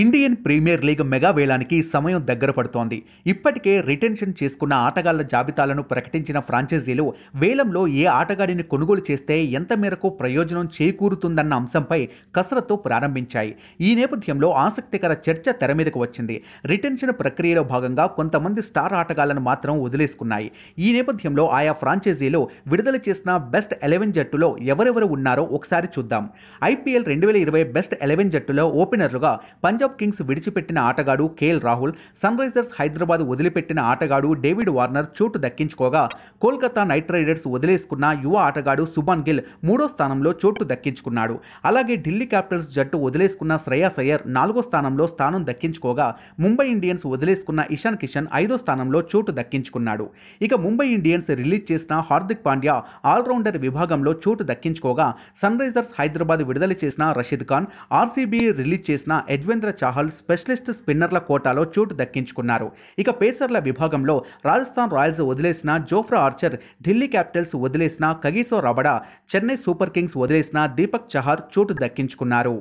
Indian Premier League mega వేలానికి సమయం దగ్గర పడుతోంది ఇప్పటికే రిటెన్షన్ చేసుకున్న ఆటగాళ్ల జాబితాలను ప్రకటించిన ఫ్రాంచైజీలు వేలంలో ఏ ఆటగాడిని కొనుగోలు చేస్తే ఎంత మేరకు ప్రయోజనం చేకూరుతుందన్న అంశంపై కసరత్తు ప్రారంభించాయి ఈ నేపథ్యంలో ఆసక్తికర చర్చ తెర మీదకు వచ్చింది రిటెన్షన్ ప్రక్రియలో భాగంగా కొంతమంది స్టార్ ఆటగాళ్లను మాత్రం వదిలేసుకున్నాయి ఈ నేపథ్యంలో ఆయా ఫ్రాంచైజీలు విడుదల చేసిన బెస్ట్ ఎలెవెన్ జట్టులో ఎవరెవరు ఉన్నారో ఒకసారి చూద్దాం ఐపీఎల్ రెండు వేల ఇరవై బెస్ట్ ఎలెవెన్ జట్టులో ఓపెనర్లుగా పంజాబ్ పంజాబ్ కింగ్స్ విడిచిపెట్టిన ఆటగాడు KL Rahul Sunrisers Hyderabad వదిలిపెట్టిన ఆటగాడు డేవిడ్ వార్నర్ చోటు దక్కించుకోగా కోల్కతా నైట్ రైడర్స్ వదిలేసుకున్న యువ ఆటగాడు సుభాన్ గిల్ మూడో స్థానంలో చోటు దక్కించుకున్నాడు అలాగే ఢిల్లీ క్యాపిటల్స్ జట్టు వదిలేసుకున్న శ్రేయా సయ్యర్ నాలుగో స్థానంలో స్థానం దక్కించుకోగా ముంబై ఇండియన్స్ వదిలేసుకున్న ఇషాన్ కిషన్ ఐదో స్థానంలో చోటు దక్కించుకున్నాడు ఇక ముంబై ఇండియన్స్ రిలీజ్ చేసిన హార్దిక్ పాండ్యా ఆల్రౌండర్ విభాగంలో చోటు దక్కించుకోగా సన్ రైజర్స్ హైదరాబాద్ విడుదల చేసిన రషీద్ ఖాన్ ఆర్సీబీ రిలీజ్ చేసిన యజ్వేంద్ర చాహల్ స్పెషలిస్ట్ స్పిన్నర్ల కోటాలో చోటు దక్కించుకున్నారు ఇక పేసర్ల విభాగంలో రాజస్థాన్ రాయల్స్ వదిలేసిన జోఫ్రా ఆర్చర్ ఢిల్లీ క్యాపిటల్స్ వదిలేసిన Kagiso Rabada Chennai Super Kings వదిలేసిన దీపక్ చహార్ చోటు దక్కించుకున్నారు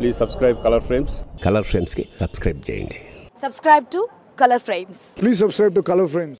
please subscribe Colour Frames Colour ఫ్రేమ్స్కి సబ్స్క్రైబ్ చేయండి subscribe to Colour Frames please subscribe to Colour frames